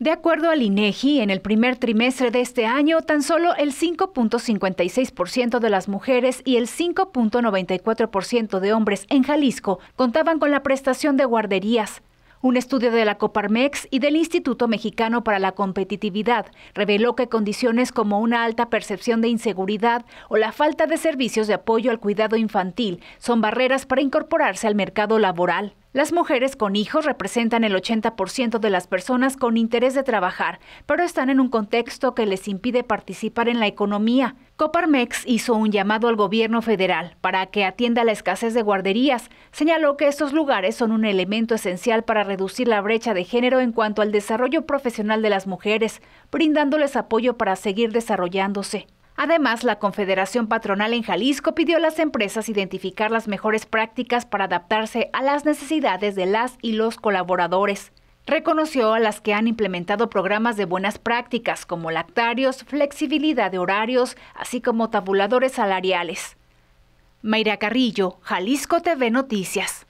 De acuerdo al INEGI, en el primer trimestre de este año, tan solo el 5.56% de las mujeres y el 5.94% de hombres en Jalisco contaban con la prestación de guarderías. Un estudio de la Coparmex y del Instituto Mexicano para la Competitividad reveló que condiciones como una alta percepción de inseguridad o la falta de servicios de apoyo al cuidado infantil son barreras para incorporarse al mercado laboral. Las mujeres con hijos representan el 80% de las personas con interés de trabajar, pero están en un contexto que les impide participar en la economía. Coparmex hizo un llamado al gobierno federal para que atienda la escasez de guarderías. Señaló que estos lugares son un elemento esencial para reducir la brecha de género en cuanto al desarrollo profesional de las mujeres, brindándoles apoyo para seguir desarrollándose. Además, la Confederación Patronal en Jalisco pidió a las empresas identificar las mejores prácticas para adaptarse a las necesidades de las y los colaboradores. Reconoció a las que han implementado programas de buenas prácticas como lactarios, flexibilidad de horarios, así como tabuladores salariales. Mayra Carrillo, Jalisco TV Noticias.